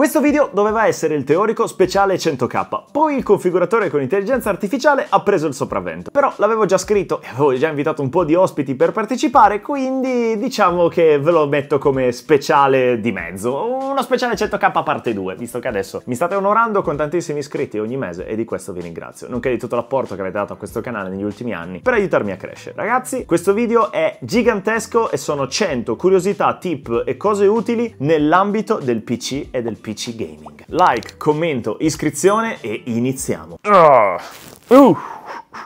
Questo video doveva essere il teorico speciale 100k, poi il configuratore con intelligenza artificiale ha preso il sopravvento. Però l'avevo già scritto e avevo già invitato un po' di ospiti per partecipare, quindi diciamo che ve lo metto come speciale di mezzo. Uno speciale 100k parte 2, visto che adesso mi state onorando con tantissimi iscritti ogni mese e di questo vi ringrazio, nonché di tutto l'apporto che avete dato a questo canale negli ultimi anni per aiutarmi a crescere. Ragazzi, questo video è gigantesco e sono 100 curiosità, tip e cose utili nell'ambito del PC e del PC PC gaming. Like, commento, iscrizione e iniziamo. Ah. Uh.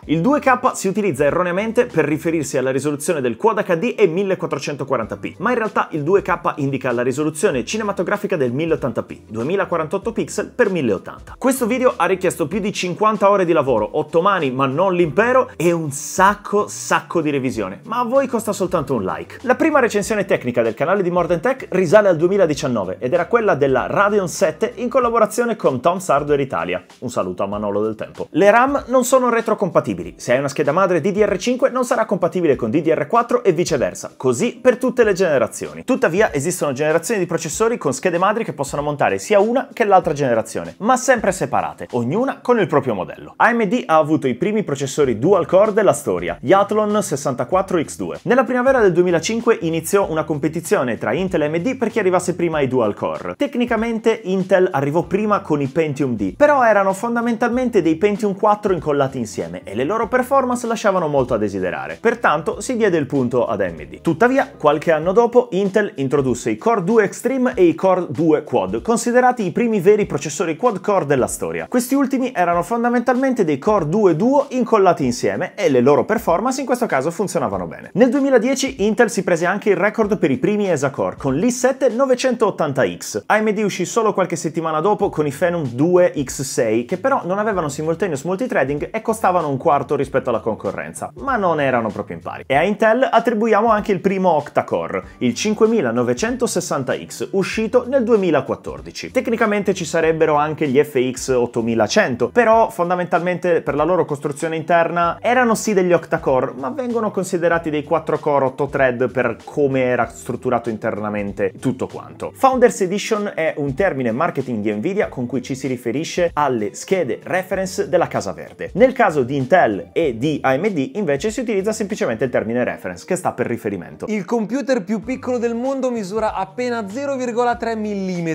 Il 2K si utilizza erroneamente per riferirsi alla risoluzione del Quad HD e 1440p, ma in realtà il 2K indica la risoluzione cinematografica del 1080p, 2048 pixel per 1080. Questo video ha richiesto più di 50 ore di lavoro, 8 mani ma non l'impero e un sacco sacco di revisione, ma a voi costa soltanto un like. La prima recensione tecnica del canale di Modern Tech risale al 2019 ed era quella della Radeon 7 in collaborazione con Tom Hardware Italia. Un saluto a Manolo del Tempo. Le RAM non sono retrocompatibili compatibili. Se hai una scheda madre DDR5 non sarà compatibile con DDR4 e viceversa, così per tutte le generazioni. Tuttavia esistono generazioni di processori con schede madri che possono montare sia una che l'altra generazione, ma sempre separate, ognuna con il proprio modello. AMD ha avuto i primi processori dual core della storia, gli Athlon 64X2. Nella primavera del 2005 iniziò una competizione tra Intel e AMD per chi arrivasse prima ai dual core. Tecnicamente Intel arrivò prima con i Pentium D, però erano fondamentalmente dei Pentium 4 incollati insieme e le loro performance lasciavano molto a desiderare, pertanto si diede il punto ad AMD. Tuttavia, qualche anno dopo, Intel introdusse i Core 2 Extreme e i Core 2 Quad, considerati i primi veri processori quad-core della storia. Questi ultimi erano fondamentalmente dei Core 2 Duo incollati insieme e le loro performance in questo caso funzionavano bene. Nel 2010 Intel si prese anche il record per i primi ESA Core con l'i7 980X. AMD uscì solo qualche settimana dopo con i Phenom 2X6 che però non avevano simultaneous multithreading e costavano un quarto rispetto alla concorrenza, ma non erano proprio in pari. E a Intel attribuiamo anche il primo octa-core, il 5960X, uscito nel 2014. Tecnicamente ci sarebbero anche gli FX 8100, però fondamentalmente per la loro costruzione interna erano sì degli octa-core, ma vengono considerati dei 4 core 8 thread per come era strutturato internamente tutto quanto. Founders Edition è un termine marketing di Nvidia con cui ci si riferisce alle schede reference della Casa Verde. Nel caso di Intel e di AMD invece si utilizza semplicemente il termine reference, che sta per riferimento. Il computer più piccolo del mondo misura appena 0,3 mm,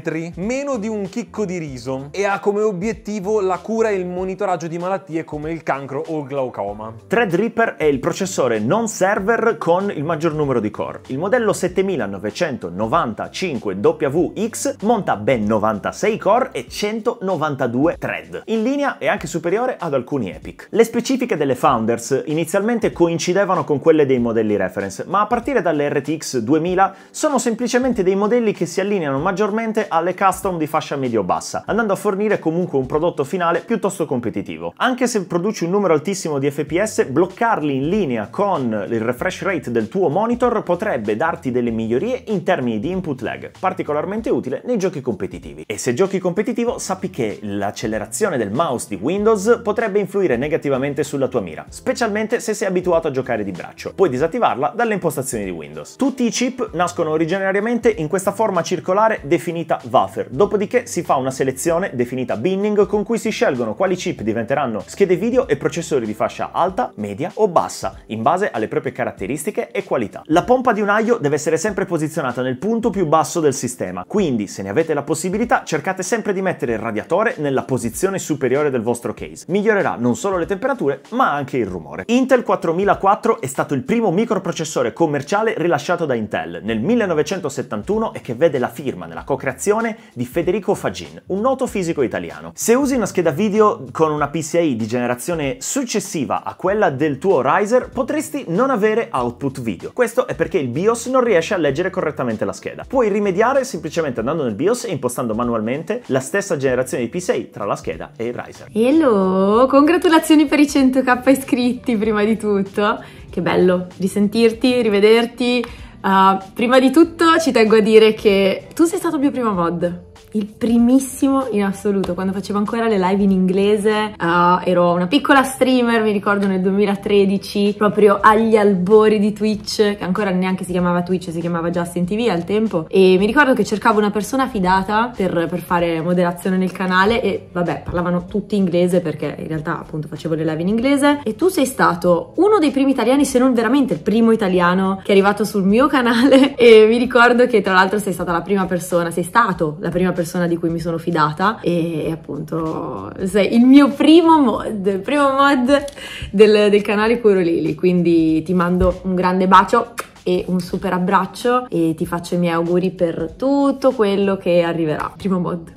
meno di un chicco di riso, e ha come obiettivo la cura e il monitoraggio di malattie come il cancro o il glaucoma. Threadripper è il processore non server con il maggior numero di core. Il modello 7995WX monta ben 96 core e 192 thread. In linea è anche superiore ad alcuni Epic. Le specifiche delle Founders inizialmente coincidevano con quelle dei modelli reference, ma a partire dalle RTX 2000 sono semplicemente dei modelli che si allineano maggiormente alle custom di fascia medio-bassa, andando a fornire comunque un prodotto finale piuttosto competitivo. Anche se produci un numero altissimo di FPS, bloccarli in linea con il refresh rate del tuo monitor potrebbe darti delle migliorie in termini di input lag, particolarmente utile nei giochi competitivi. E se giochi competitivo sappi che l'accelerazione del mouse di Windows potrebbe influire negativamente direttamente sulla tua mira, specialmente se sei abituato a giocare di braccio. Puoi disattivarla dalle impostazioni di Windows. Tutti i chip nascono originariamente in questa forma circolare definita wafer, dopodiché si fa una selezione definita binning con cui si scelgono quali chip diventeranno schede video e processori di fascia alta, media o bassa, in base alle proprie caratteristiche e qualità. La pompa di un aio deve essere sempre posizionata nel punto più basso del sistema, quindi se ne avete la possibilità cercate sempre di mettere il radiatore nella posizione superiore del vostro case. Migliorerà non solo le temperature temperature, ma anche il rumore. Intel 4004 è stato il primo microprocessore commerciale rilasciato da Intel nel 1971 e che vede la firma nella co-creazione di Federico Fagin, un noto fisico italiano. Se usi una scheda video con una PCI di generazione successiva a quella del tuo riser, potresti non avere output video. Questo è perché il BIOS non riesce a leggere correttamente la scheda. Puoi rimediare semplicemente andando nel BIOS e impostando manualmente la stessa generazione di PCI tra la scheda e il riser. Hello, congratulazioni per i 100k iscritti prima di tutto. Che bello risentirti, rivederti. Uh, prima di tutto ci tengo a dire che tu sei stato il mio primo mod il primissimo in assoluto, quando facevo ancora le live in inglese, uh, ero una piccola streamer, mi ricordo nel 2013, proprio agli albori di Twitch, che ancora neanche si chiamava Twitch, si chiamava Justin TV al tempo, e mi ricordo che cercavo una persona fidata per, per fare moderazione nel canale e vabbè, parlavano tutti inglese perché in realtà appunto facevo le live in inglese e tu sei stato uno dei primi italiani, se non veramente il primo italiano che è arrivato sul mio canale e mi ricordo che tra l'altro sei stata la prima persona, sei stato la prima persona persona di cui mi sono fidata e appunto sei il mio primo mod, il primo mod del, del canale Puro Lili, quindi ti mando un grande bacio e un super abbraccio e ti faccio i miei auguri per tutto quello che arriverà. Primo mod.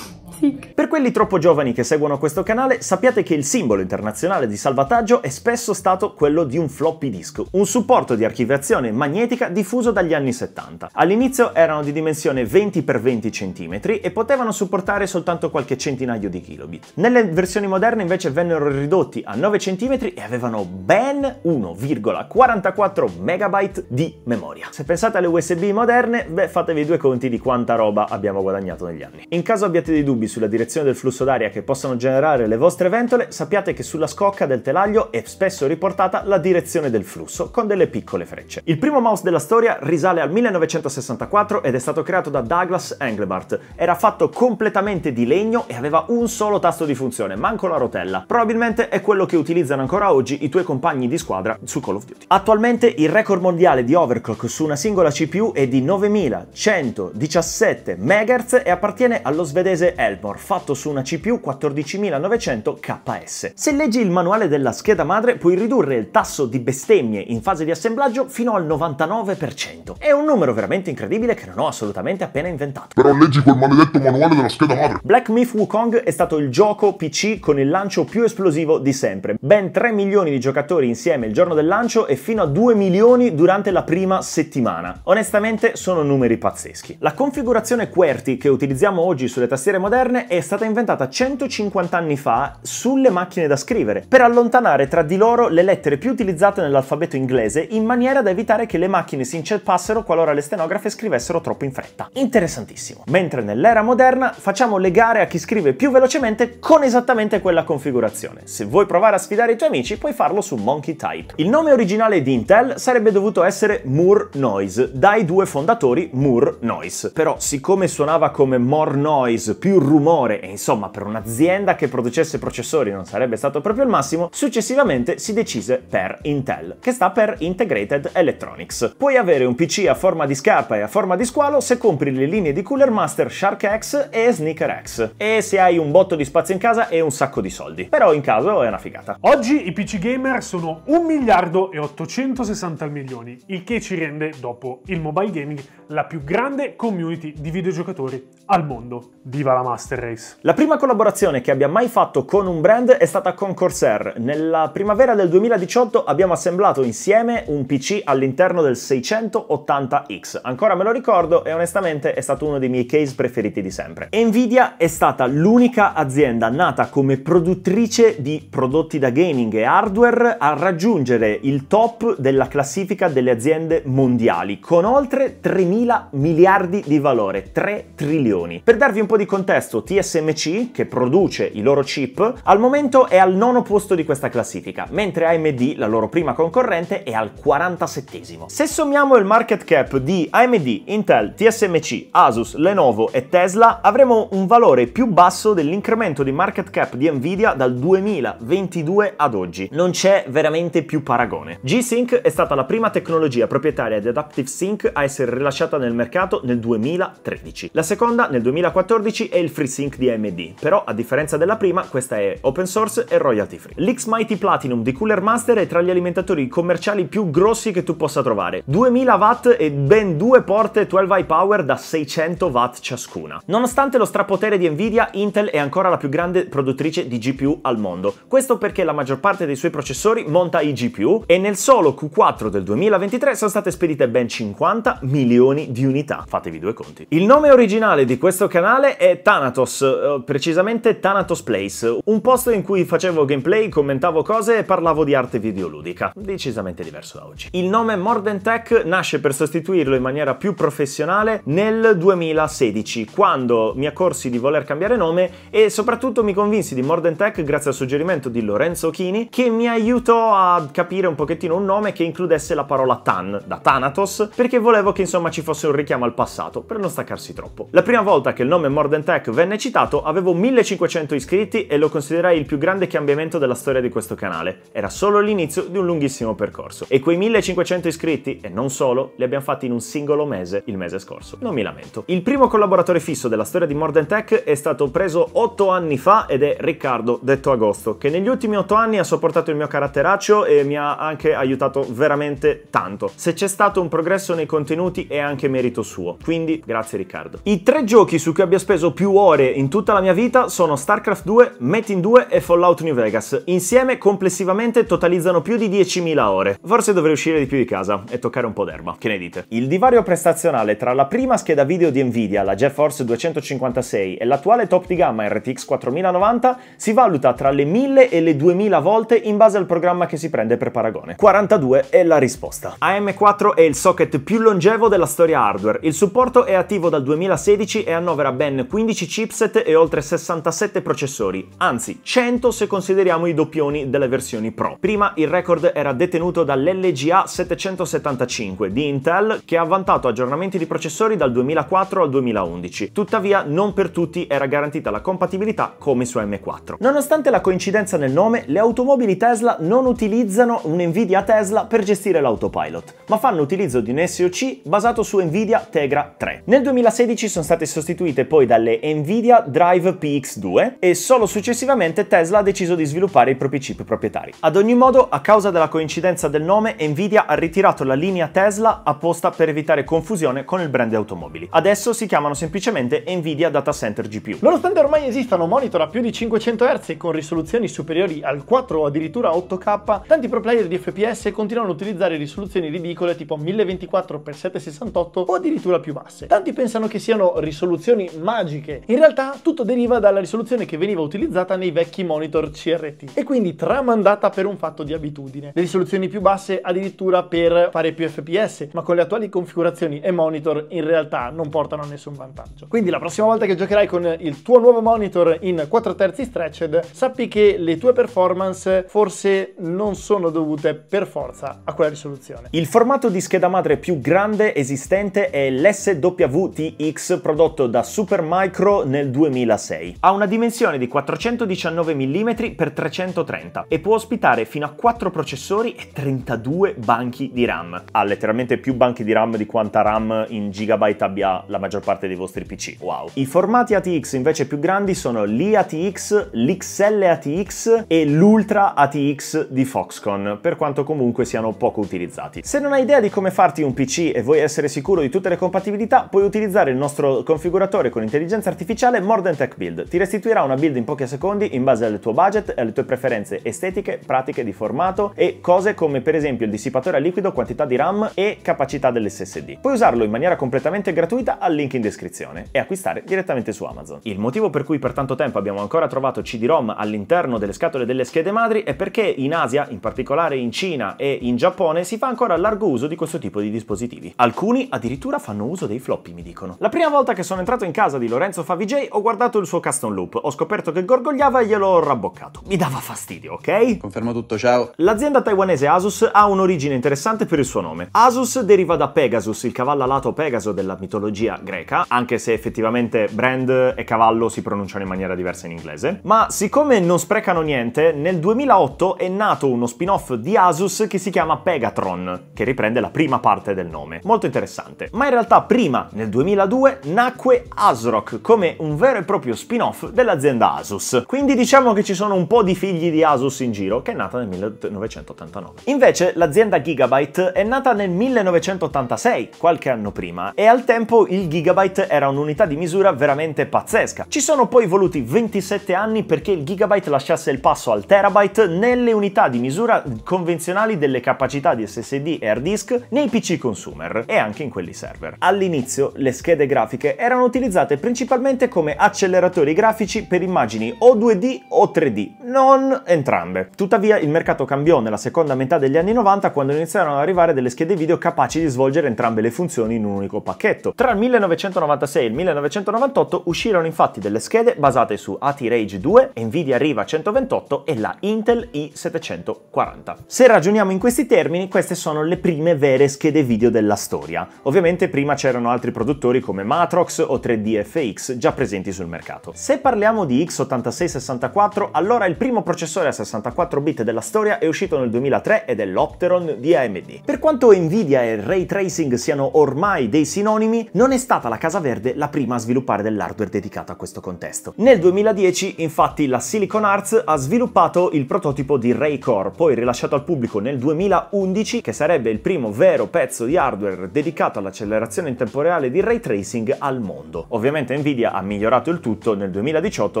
Sick. Per quelli troppo giovani che seguono questo canale, sappiate che il simbolo internazionale di salvataggio è spesso stato quello di un floppy disk, un supporto di archiviazione magnetica diffuso dagli anni 70. All'inizio erano di dimensione 20x20 cm e potevano supportare soltanto qualche centinaio di kilobit. Nelle versioni moderne invece vennero ridotti a 9 cm e avevano ben 1,44 MB di memoria. Se pensate alle USB moderne, beh fatevi due conti di quanta roba abbiamo guadagnato negli anni. In caso abbiate dei dubbi dubbi sulla direzione del flusso d'aria che possano generare le vostre ventole, sappiate che sulla scocca del telaio è spesso riportata la direzione del flusso con delle piccole frecce. Il primo mouse della storia risale al 1964 ed è stato creato da Douglas Englebart. Era fatto completamente di legno e aveva un solo tasto di funzione, manco la rotella. Probabilmente è quello che utilizzano ancora oggi i tuoi compagni di squadra su Call of Duty. Attualmente il record mondiale di overclock su una singola CPU è di 9117 MHz e appartiene allo svedese Elf Melbourne fatto su una CPU 14900 KS. Se leggi il manuale della scheda madre puoi ridurre il tasso di bestemmie in fase di assemblaggio fino al 99%. È un numero veramente incredibile che non ho assolutamente appena inventato. Però leggi quel maledetto manuale della scheda madre. Black Myth Wukong è stato il gioco PC con il lancio più esplosivo di sempre. Ben 3 milioni di giocatori insieme il giorno del lancio e fino a 2 milioni durante la prima settimana. Onestamente sono numeri pazzeschi. La configurazione QWERTY che utilizziamo oggi sulle tastiere moderne moderne è stata inventata 150 anni fa sulle macchine da scrivere, per allontanare tra di loro le lettere più utilizzate nell'alfabeto inglese in maniera da evitare che le macchine si inceppassero qualora le stenografe scrivessero troppo in fretta. Interessantissimo. Mentre nell'era moderna facciamo le gare a chi scrive più velocemente con esattamente quella configurazione. Se vuoi provare a sfidare i tuoi amici puoi farlo su Monkey Type. Il nome originale di Intel sarebbe dovuto essere Moore Noise, dai due fondatori Moore Noise. Però siccome suonava come More Noise più rude rumore e insomma per un'azienda che producesse processori non sarebbe stato proprio il massimo, successivamente si decise per Intel, che sta per Integrated Electronics. Puoi avere un PC a forma di scarpa e a forma di squalo se compri le linee di Cooler Master Shark X e Sneaker X e se hai un botto di spazio in casa e un sacco di soldi. Però in caso è una figata. Oggi i PC gamer sono 1 miliardo e 860 milioni, il che ci rende, dopo il mobile gaming, la più grande community di videogiocatori al mondo. Viva la massa! Master Race. La prima collaborazione che abbia mai fatto con un brand è stata con Corsair. Nella primavera del 2018 abbiamo assemblato insieme un PC all'interno del 680X. Ancora me lo ricordo e onestamente è stato uno dei miei case preferiti di sempre. Nvidia è stata l'unica azienda nata come produttrice di prodotti da gaming e hardware a raggiungere il top della classifica delle aziende mondiali con oltre 3.000 miliardi di valore, 3 trilioni. Per darvi un po' di contesto, terzo TSMC, che produce i loro chip, al momento è al nono posto di questa classifica, mentre AMD, la loro prima concorrente, è al 47. Se sommiamo il market cap di AMD, Intel, TSMC, Asus, Lenovo e Tesla, avremo un valore più basso dell'incremento di market cap di Nvidia dal 2022 ad oggi. Non c'è veramente più paragone. G-Sync è stata la prima tecnologia proprietaria di Adaptive Sync a essere rilasciata nel mercato nel 2013, la seconda nel 2014 è il FreeSync FreeSync di AMD, però a differenza della prima questa è open source e royalty free. L'X-Mighty Platinum di Cooler Master è tra gli alimentatori commerciali più grossi che tu possa trovare, 2000 watt e ben due porte 12i power da 600 watt ciascuna. Nonostante lo strapotere di Nvidia, Intel è ancora la più grande produttrice di GPU al mondo, questo perché la maggior parte dei suoi processori monta i GPU e nel solo Q4 del 2023 sono state spedite ben 50 milioni di unità. Fatevi due conti. Il nome originale di questo canale è Thanatos Thanatos, eh, precisamente Thanatos Place, un posto in cui facevo gameplay, commentavo cose e parlavo di arte videoludica, decisamente diverso da oggi. Il nome Morden Tech nasce per sostituirlo in maniera più professionale nel 2016, quando mi accorsi di voler cambiare nome e soprattutto mi convinsi di Morden Tech grazie al suggerimento di Lorenzo Chini, che mi aiutò a capire un pochettino un nome che includesse la parola Tan, da Thanatos, perché volevo che insomma ci fosse un richiamo al passato, per non staccarsi troppo. La prima volta che il nome Morden Tech venne citato avevo 1500 iscritti e lo considerai il più grande cambiamento della storia di questo canale. Era solo l'inizio di un lunghissimo percorso. E quei 1500 iscritti, e non solo, li abbiamo fatti in un singolo mese il mese scorso. Non mi lamento. Il primo collaboratore fisso della storia di Morden Tech è stato preso 8 anni fa ed è Riccardo, detto Agosto, che negli ultimi 8 anni ha sopportato il mio caratteraccio e mi ha anche aiutato veramente tanto. Se c'è stato un progresso nei contenuti è anche merito suo. Quindi grazie Riccardo. I tre giochi su cui abbia speso più ore ore in tutta la mia vita sono StarCraft 2, Metin 2 e Fallout New Vegas. Insieme complessivamente totalizzano più di 10.000 ore. Forse dovrei uscire di più di casa e toccare un po' d'erba. Che ne dite? Il divario prestazionale tra la prima scheda video di Nvidia, la GeForce 256, e l'attuale top di gamma RTX 4090 si valuta tra le 1000 e le 2000 volte in base al programma che si prende per paragone. 42 è la risposta. AM4 è il socket più longevo della storia hardware. Il supporto è attivo dal 2016 e annovera ben 15 chipset e oltre 67 processori, anzi 100 se consideriamo i doppioni delle versioni Pro. Prima il record era detenuto dall'LGA 775 di Intel che ha vantato aggiornamenti di processori dal 2004 al 2011. Tuttavia non per tutti era garantita la compatibilità come su M4. Nonostante la coincidenza nel nome, le automobili Tesla non utilizzano un Nvidia Tesla per gestire l'autopilot, ma fanno utilizzo di un SoC basato su Nvidia Tegra 3. Nel 2016 sono state sostituite poi dalle Nvidia Nvidia Drive PX2 e solo successivamente Tesla ha deciso di sviluppare i propri chip proprietari. Ad ogni modo, a causa della coincidenza del nome, Nvidia ha ritirato la linea Tesla apposta per evitare confusione con il brand automobili. Adesso si chiamano semplicemente Nvidia Data Center GPU. Nonostante ormai esistano monitor a più di 500 Hz con risoluzioni superiori al 4 o addirittura 8K, tanti pro player di FPS continuano a utilizzare risoluzioni ridicole tipo 1024x768 o addirittura più basse. Tanti pensano che siano risoluzioni magiche, in in realtà tutto deriva dalla risoluzione che veniva utilizzata nei vecchi monitor CRT e quindi tramandata per un fatto di abitudine. Le risoluzioni più basse addirittura per fare più FPS, ma con le attuali configurazioni e monitor in realtà non portano a nessun vantaggio. Quindi la prossima volta che giocherai con il tuo nuovo monitor in 4 terzi stretched, sappi che le tue performance forse non sono dovute per forza a quella risoluzione. Il formato di scheda madre più grande esistente è l'SWTX prodotto da Supermicro nel 2006. Ha una dimensione di 419 mm x 330 e può ospitare fino a 4 processori e 32 banchi di RAM. Ha letteralmente più banchi di RAM di quanta RAM in gigabyte abbia la maggior parte dei vostri PC. Wow. I formati ATX invece più grandi sono l'IATX, l'XL ATX e l'Ultra ATX di Foxconn, per quanto comunque siano poco utilizzati. Se non hai idea di come farti un PC e vuoi essere sicuro di tutte le compatibilità, puoi utilizzare il nostro configuratore con intelligenza artificiale ufficiale More Tech Build. Ti restituirà una build in pochi secondi in base al tuo budget e alle tue preferenze estetiche, pratiche di formato e cose come per esempio il dissipatore a liquido, quantità di RAM e capacità dell'SSD. Puoi usarlo in maniera completamente gratuita al link in descrizione e acquistare direttamente su Amazon. Il motivo per cui per tanto tempo abbiamo ancora trovato CD-ROM all'interno delle scatole delle schede madri è perché in Asia, in particolare in Cina e in Giappone, si fa ancora largo uso di questo tipo di dispositivi. Alcuni addirittura fanno uso dei floppy, mi dicono. La prima volta che sono entrato in casa di Lorenzo Favigno OBJ, ho guardato il suo custom loop, ho scoperto che gorgogliava e gliel'ho rabboccato. Mi dava fastidio, ok? Confermo tutto, ciao. L'azienda taiwanese Asus ha un'origine interessante per il suo nome. Asus deriva da Pegasus, il cavallo alato Pegaso della mitologia greca, anche se effettivamente brand e cavallo si pronunciano in maniera diversa in inglese. Ma siccome non sprecano niente, nel 2008 è nato uno spin-off di Asus che si chiama Pegatron, che riprende la prima parte del nome. Molto interessante. Ma in realtà prima, nel 2002, nacque ASRock come come un vero e proprio spin-off dell'azienda Asus. Quindi diciamo che ci sono un po' di figli di Asus in giro, che è nata nel 1989. Invece l'azienda Gigabyte è nata nel 1986, qualche anno prima, e al tempo il Gigabyte era un'unità di misura veramente pazzesca. Ci sono poi voluti 27 anni perché il Gigabyte lasciasse il passo al Terabyte nelle unità di misura convenzionali delle capacità di SSD e hard disk nei PC consumer e anche in quelli server. All'inizio le schede grafiche erano utilizzate principalmente come acceleratori grafici per immagini o 2D o 3D non entrambe. Tuttavia il mercato cambiò nella seconda metà degli anni 90 quando iniziarono ad arrivare delle schede video capaci di svolgere entrambe le funzioni in un unico pacchetto. Tra il 1996 e il 1998 uscirono infatti delle schede basate su AT Rage 2, Nvidia Riva 128 e la Intel i740. Se ragioniamo in questi termini, queste sono le prime vere schede video della storia. Ovviamente prima c'erano altri produttori come Matrox o 3DFX già presenti sul mercato. Se parliamo di X8664, allora il primo primo processore a 64 bit della storia è uscito nel 2003 ed è l'Opteron di AMD. Per quanto Nvidia e Ray Tracing siano ormai dei sinonimi, non è stata la Casa Verde la prima a sviluppare dell'hardware dedicato a questo contesto. Nel 2010, infatti, la Silicon Arts ha sviluppato il prototipo di Ray Core, poi rilasciato al pubblico nel 2011, che sarebbe il primo vero pezzo di hardware dedicato all'accelerazione in tempo reale di Ray Tracing al mondo. Ovviamente Nvidia ha migliorato il tutto nel 2018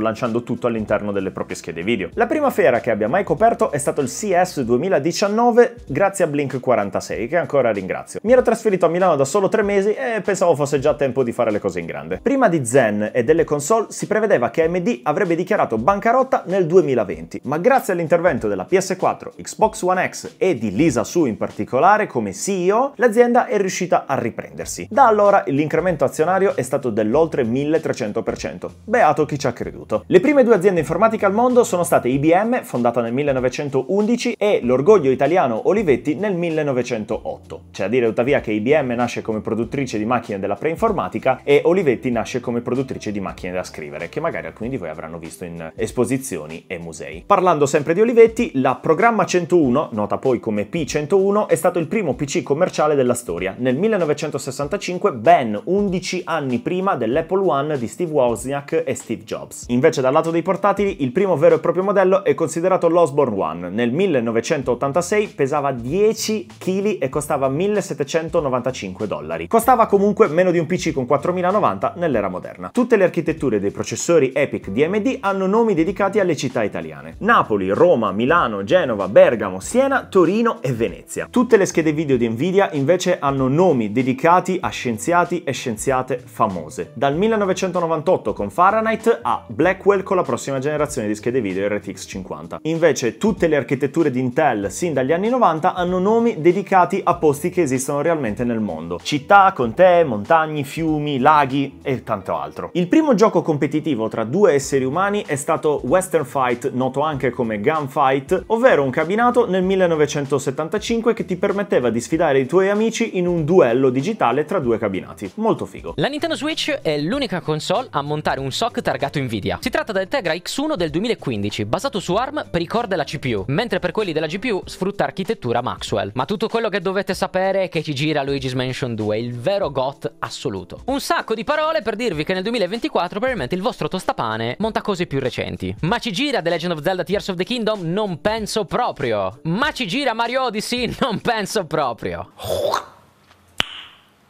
lanciando tutto all'interno delle proprie schede video meglio. La prima fiera che abbia mai coperto è stato il CS 2019 grazie a Blink46 che ancora ringrazio. Mi ero trasferito a Milano da solo tre mesi e pensavo fosse già tempo di fare le cose in grande. Prima di Zen e delle console si prevedeva che AMD avrebbe dichiarato bancarotta nel 2020, ma grazie all'intervento della PS4, Xbox One X e di Lisa Su in particolare come CEO, l'azienda è riuscita a riprendersi. Da allora l'incremento azionario è stato dell'oltre 1300%. Beato chi ci ha creduto. Le prime due aziende informatiche al mondo sono state state IBM, fondata nel 1911, e l'orgoglio italiano Olivetti nel 1908. C'è da dire tuttavia che IBM nasce come produttrice di macchine della preinformatica e Olivetti nasce come produttrice di macchine da scrivere, che magari alcuni di voi avranno visto in esposizioni e musei. Parlando sempre di Olivetti, la Programma 101, nota poi come P101, è stato il primo PC commerciale della storia, nel 1965 ben 11 anni prima dell'Apple One di Steve Wozniak e Steve Jobs. Invece dal lato dei portatili, il primo vero e proprio modello è considerato l'Osborne One. Nel 1986 pesava 10 kg e costava 1795 dollari. Costava comunque meno di un PC con 4090 nell'era moderna. Tutte le architetture dei processori Epic di AMD hanno nomi dedicati alle città italiane. Napoli, Roma, Milano, Genova, Bergamo, Siena, Torino e Venezia. Tutte le schede video di Nvidia invece hanno nomi dedicati a scienziati e scienziate famose. Dal 1998 con Fahrenheit a Blackwell con la prossima generazione di schede video RTX 50. Invece tutte le architetture di Intel sin dagli anni 90 hanno nomi dedicati a posti che esistono realmente nel mondo. Città, contee, montagne, fiumi, laghi e tanto altro. Il primo gioco competitivo tra due esseri umani è stato Western Fight, noto anche come Gunfight, ovvero un cabinato nel 1975 che ti permetteva di sfidare i tuoi amici in un duello digitale tra due cabinati. Molto figo. La Nintendo Switch è l'unica console a montare un SOC targato Nvidia. Si tratta del Tegra X1 del 2015, basato su ARM per i core della CPU, mentre per quelli della GPU sfrutta architettura Maxwell. Ma tutto quello che dovete sapere è che ci gira Luigi's Mansion 2, il vero GOT assoluto. Un sacco di parole per dirvi che nel 2024 probabilmente il vostro tostapane monta cose più recenti. Ma ci gira The Legend of Zelda Tears of the Kingdom? Non penso proprio. Ma ci gira Mario Odyssey? Non penso proprio.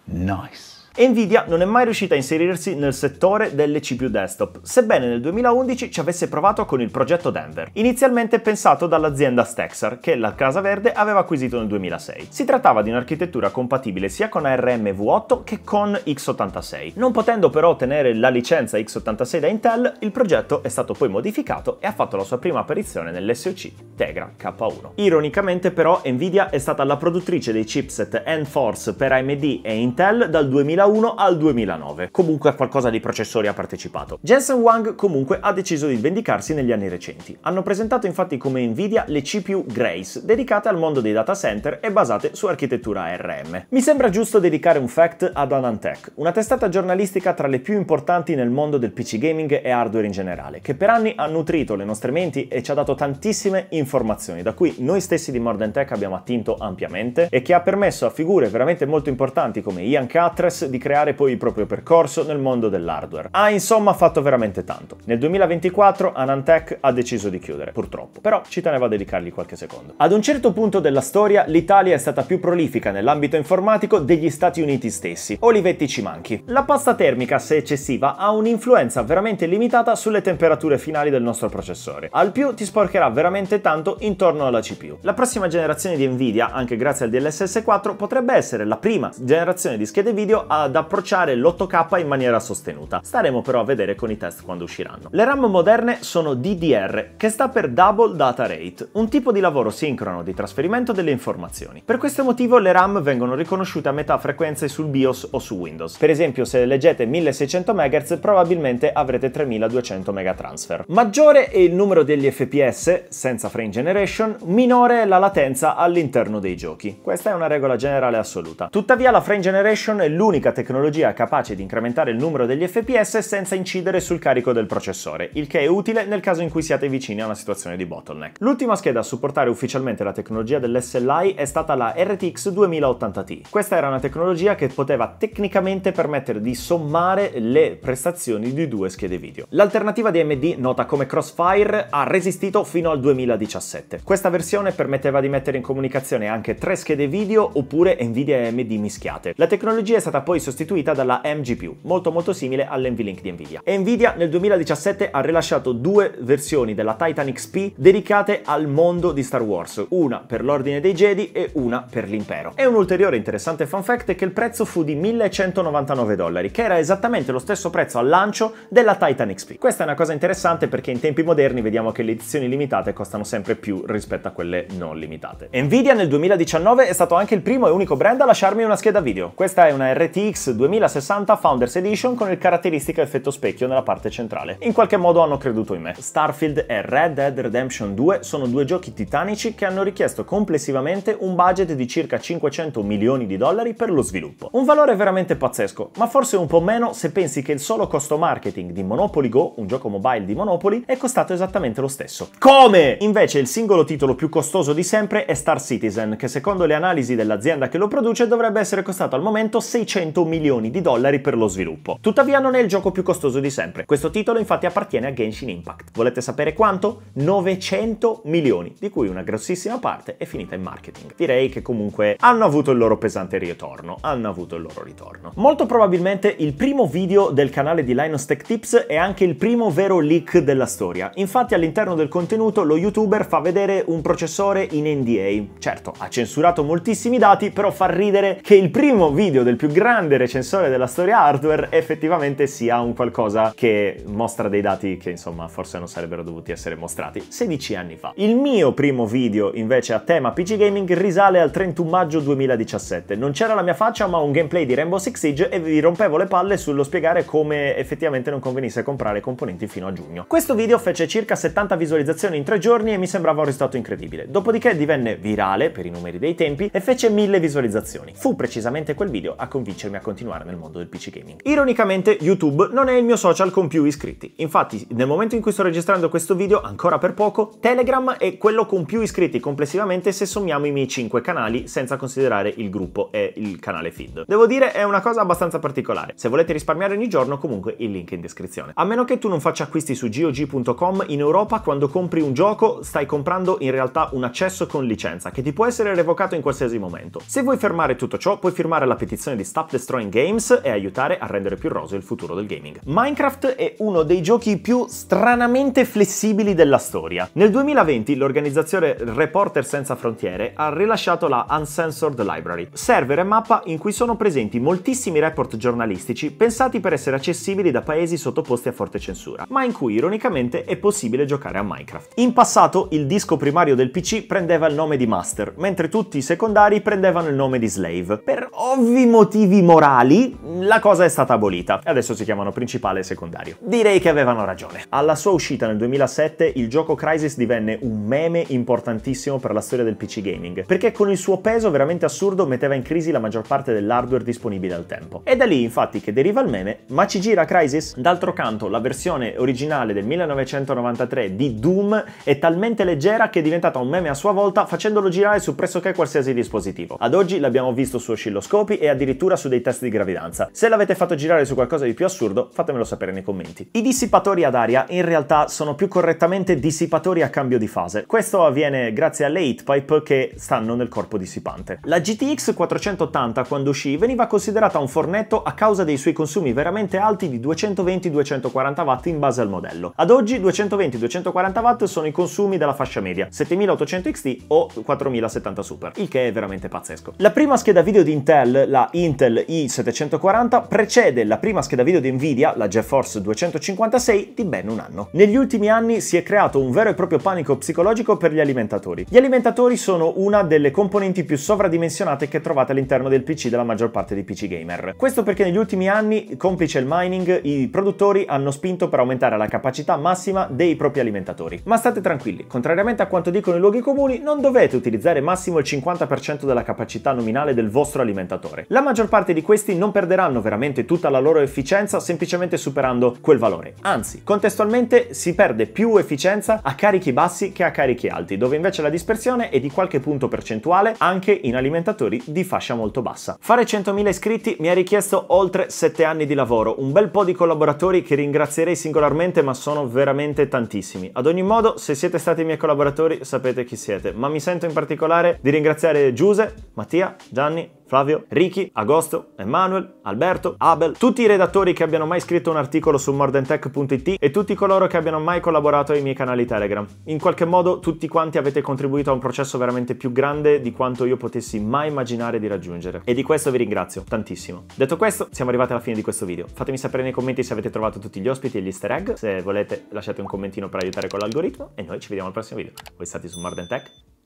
Nice. Nvidia non è mai riuscita a inserirsi nel settore delle CPU desktop, sebbene nel 2011 ci avesse provato con il progetto Denver, inizialmente pensato dall'azienda Stexar, che la Casa Verde aveva acquisito nel 2006. Si trattava di un'architettura compatibile sia con ARM V8 che con x86. Non potendo però ottenere la licenza x86 da Intel, il progetto è stato poi modificato e ha fatto la sua prima apparizione nell'SoC Tegra K1. Ironicamente però Nvidia è stata la produttrice dei chipset N-Force per AMD e Intel dal 2000 2001 al 2009. Comunque a qualcosa di processori ha partecipato. Jensen Wang comunque ha deciso di vendicarsi negli anni recenti. Hanno presentato infatti come Nvidia le CPU Grace, dedicate al mondo dei data center e basate su architettura ARM. Mi sembra giusto dedicare un fact ad Anantech, una testata giornalistica tra le più importanti nel mondo del PC gaming e hardware in generale, che per anni ha nutrito le nostre menti e ci ha dato tantissime informazioni, da cui noi stessi di Modern Tech abbiamo attinto ampiamente e che ha permesso a figure veramente molto importanti come Ian Catres di creare poi il proprio percorso nel mondo dell'hardware. Ha insomma fatto veramente tanto. Nel 2024 Anantech ha deciso di chiudere, purtroppo, però ci tenevo a dedicargli qualche secondo. Ad un certo punto della storia l'Italia è stata più prolifica nell'ambito informatico degli Stati Uniti stessi. Olivetti ci manchi. La pasta termica, se eccessiva, ha un'influenza veramente limitata sulle temperature finali del nostro processore. Al più ti sporcherà veramente tanto intorno alla CPU. La prossima generazione di Nvidia, anche grazie al DLSS 4, potrebbe essere la prima generazione di schede video a ad approcciare l'8K in maniera sostenuta. Staremo però a vedere con i test quando usciranno. Le RAM moderne sono DDR, che sta per Double Data Rate, un tipo di lavoro sincrono di trasferimento delle informazioni. Per questo motivo le RAM vengono riconosciute a metà frequenza sul BIOS o su Windows. Per esempio se leggete 1600 MHz probabilmente avrete 3200 MHz. Maggiore è il numero degli FPS, senza frame generation, minore è la latenza all'interno dei giochi. Questa è una regola generale assoluta. Tuttavia la frame generation è l'unica tecnologia capace di incrementare il numero degli FPS senza incidere sul carico del processore, il che è utile nel caso in cui siate vicini a una situazione di bottleneck. L'ultima scheda a supportare ufficialmente la tecnologia dell'SLI è stata la RTX 2080T. Questa era una tecnologia che poteva tecnicamente permettere di sommare le prestazioni di due schede video. L'alternativa di AMD, nota come Crossfire, ha resistito fino al 2017. Questa versione permetteva di mettere in comunicazione anche tre schede video oppure Nvidia e AMD mischiate. La tecnologia è stata poi sostituita dalla MGPU, molto molto simile all'NVLink di Nvidia. Nvidia nel 2017 ha rilasciato due versioni della Titan XP dedicate al mondo di Star Wars, una per l'Ordine dei Jedi e una per l'Impero. E un ulteriore interessante fun fact è che il prezzo fu di 1199 dollari, che era esattamente lo stesso prezzo al lancio della Titan XP. Questa è una cosa interessante perché in tempi moderni vediamo che le edizioni limitate costano sempre più rispetto a quelle non limitate. Nvidia nel 2019 è stato anche il primo e unico brand a lasciarmi una scheda video. Questa è una RT DX 2060 Founders Edition con il caratteristico effetto specchio nella parte centrale. In qualche modo hanno creduto in me. Starfield e Red Dead Redemption 2 sono due giochi titanici che hanno richiesto complessivamente un budget di circa 500 milioni di dollari per lo sviluppo. Un valore veramente pazzesco, ma forse un po' meno se pensi che il solo costo marketing di Monopoly Go, un gioco mobile di Monopoly, è costato esattamente lo stesso. Come? Invece il singolo titolo più costoso di sempre è Star Citizen, che secondo le analisi dell'azienda che lo produce dovrebbe essere costato al momento 600 100 milioni di dollari per lo sviluppo. Tuttavia non è il gioco più costoso di sempre, questo titolo infatti appartiene a Genshin Impact. Volete sapere quanto? 900 milioni, di cui una grossissima parte è finita in marketing. Direi che comunque hanno avuto il loro pesante ritorno, hanno avuto il loro ritorno. Molto probabilmente il primo video del canale di Linus Tech Tips è anche il primo vero leak della storia. Infatti all'interno del contenuto lo youtuber fa vedere un processore in NDA. Certo, ha censurato moltissimi dati, però fa ridere che il primo video del più grande grande recensore della storia hardware effettivamente sia un qualcosa che mostra dei dati che insomma forse non sarebbero dovuti essere mostrati 16 anni fa. Il mio primo video invece a tema PC Gaming risale al 31 maggio 2017. Non c'era la mia faccia ma un gameplay di Rainbow Six Siege e vi rompevo le palle sullo spiegare come effettivamente non convenisse comprare componenti fino a giugno. Questo video fece circa 70 visualizzazioni in tre giorni e mi sembrava un risultato incredibile. Dopodiché divenne virale per i numeri dei tempi e fece mille visualizzazioni. Fu precisamente quel video a convincermi insieme a continuare nel mondo del PC gaming. Ironicamente YouTube non è il mio social con più iscritti, infatti nel momento in cui sto registrando questo video, ancora per poco, Telegram è quello con più iscritti complessivamente se sommiamo i miei 5 canali senza considerare il gruppo e il canale feed. Devo dire è una cosa abbastanza particolare, se volete risparmiare ogni giorno comunque il link è in descrizione. A meno che tu non faccia acquisti su gog.com in Europa quando compri un gioco stai comprando in realtà un accesso con licenza che ti può essere revocato in qualsiasi momento. Se vuoi fermare tutto ciò puoi firmare la petizione di Stop the Destroying Games e aiutare a rendere più roseo il futuro del gaming. Minecraft è uno dei giochi più stranamente flessibili della storia. Nel 2020 l'organizzazione Reporter Senza Frontiere ha rilasciato la Uncensored Library, server e mappa in cui sono presenti moltissimi report giornalistici pensati per essere accessibili da paesi sottoposti a forte censura, ma in cui ironicamente è possibile giocare a Minecraft. In passato il disco primario del PC prendeva il nome di Master, mentre tutti i secondari prendevano il nome di Slave, per ovvi motivi molto morali la cosa è stata abolita e adesso si chiamano principale e secondario. Direi che avevano ragione. Alla sua uscita nel 2007 il gioco Crisis divenne un meme importantissimo per la storia del PC gaming, perché con il suo peso veramente assurdo metteva in crisi la maggior parte dell'hardware disponibile al tempo. È da lì infatti che deriva il meme, ma ci gira Crisis? D'altro canto la versione originale del 1993 di Doom è talmente leggera che è diventata un meme a sua volta facendolo girare su pressoché qualsiasi dispositivo. Ad oggi l'abbiamo visto su oscilloscopi e addirittura su dei test di gravidanza. Se l'avete fatto girare su qualcosa di più assurdo, fatemelo sapere nei commenti. I dissipatori ad aria in realtà sono più correttamente dissipatori a cambio di fase. Questo avviene grazie alle 8-pipe che stanno nel corpo dissipante. La GTX 480 quando uscì veniva considerata un fornetto a causa dei suoi consumi veramente alti di 220-240 watt in base al modello. Ad oggi 220-240 watt sono i consumi della fascia media, 7800 XT o 4070 Super, il che è veramente pazzesco. La prima scheda video di Intel, la Intel i740, 240 precede la prima scheda video di Nvidia, la GeForce 256, di ben un anno. Negli ultimi anni si è creato un vero e proprio panico psicologico per gli alimentatori. Gli alimentatori sono una delle componenti più sovradimensionate che trovate all'interno del PC della maggior parte dei PC gamer. Questo perché negli ultimi anni, complice il mining, i produttori hanno spinto per aumentare la capacità massima dei propri alimentatori. Ma state tranquilli, contrariamente a quanto dicono i luoghi comuni, non dovete utilizzare massimo il 50% della capacità nominale del vostro alimentatore. La maggior parte di questi non perderà otterranno veramente tutta la loro efficienza semplicemente superando quel valore. Anzi, contestualmente si perde più efficienza a carichi bassi che a carichi alti, dove invece la dispersione è di qualche punto percentuale anche in alimentatori di fascia molto bassa. Fare 100.000 iscritti mi ha richiesto oltre 7 anni di lavoro, un bel po' di collaboratori che ringrazierei singolarmente ma sono veramente tantissimi. Ad ogni modo, se siete stati i miei collaboratori sapete chi siete, ma mi sento in particolare di ringraziare Giuse, Mattia, Gianni, Flavio, Ricky, Agosto, Emanuel, Alberto, Abel, tutti i redattori che abbiano mai scritto un articolo su mordentech.it e tutti coloro che abbiano mai collaborato ai miei canali Telegram. In qualche modo tutti quanti avete contribuito a un processo veramente più grande di quanto io potessi mai immaginare di raggiungere. E di questo vi ringrazio tantissimo. Detto questo, siamo arrivati alla fine di questo video. Fatemi sapere nei commenti se avete trovato tutti gli ospiti e gli easter egg. Se volete lasciate un commentino per aiutare con l'algoritmo e noi ci vediamo al prossimo video. Voi state su Mordentech,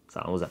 Ciao, Samusa.